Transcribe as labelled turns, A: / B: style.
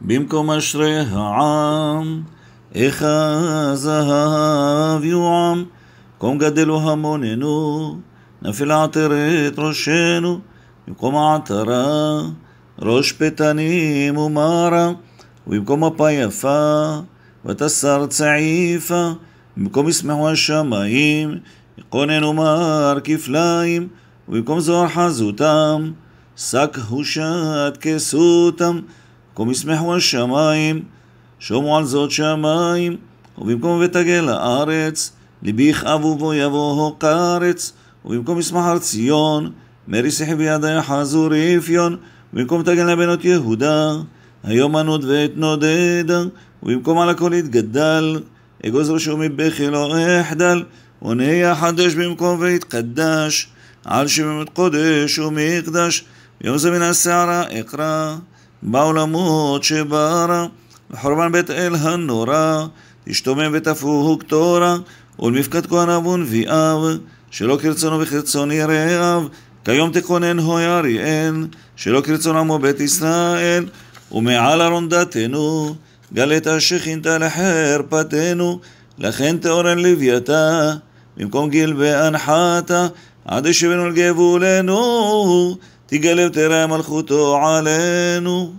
A: במקום אשרי העם, איך הזהב יועם, קום גדלו המוננו, נפל עטרת ראשנו, במקום העטרה, ראש פתנים ומרה, ובמקום מפה יפה, ותסר צעיפה, במקום ישמחו השמיים, יכוננו מר כפליים, ובמקום זוהר חזותם, שק הושת כסותם, קום ישמחו השמיים, שומו על זאת שמיים, ובמקום ותגל הארץ, ליבי יכאבו בו יבואו כארץ, ובמקום ישמח הר ציון, מרי שיחי בידי חזו רפיון, ובמקום תגל לבנות יהודה, היום ענות ואתנודדה, ובמקום על הכל יתגדל, אגוז ראשו מבכי לא אחדל, עונה חדש במקום ויתקדש, על שמות קודש ומקדש, יום זה מן הסערה אקרא. בעולמות שברא, וחורבן בית אל הנורא, תשתומם ותפוהו קטורה, ולמפקד כהניו ונביאיו, שלא כרצונו וכרצון יראיו, כיום תכונן הוי אריאל, שלא כרצון עמו בית ישראל, ומעל ארון דתנו, גלת השכינתה לחרפתנו, לכן תאורן לוויתה, במקום גיל באנחתה, עד שבנו לגבולנו. תגלה ותראה מלכותו עלינו.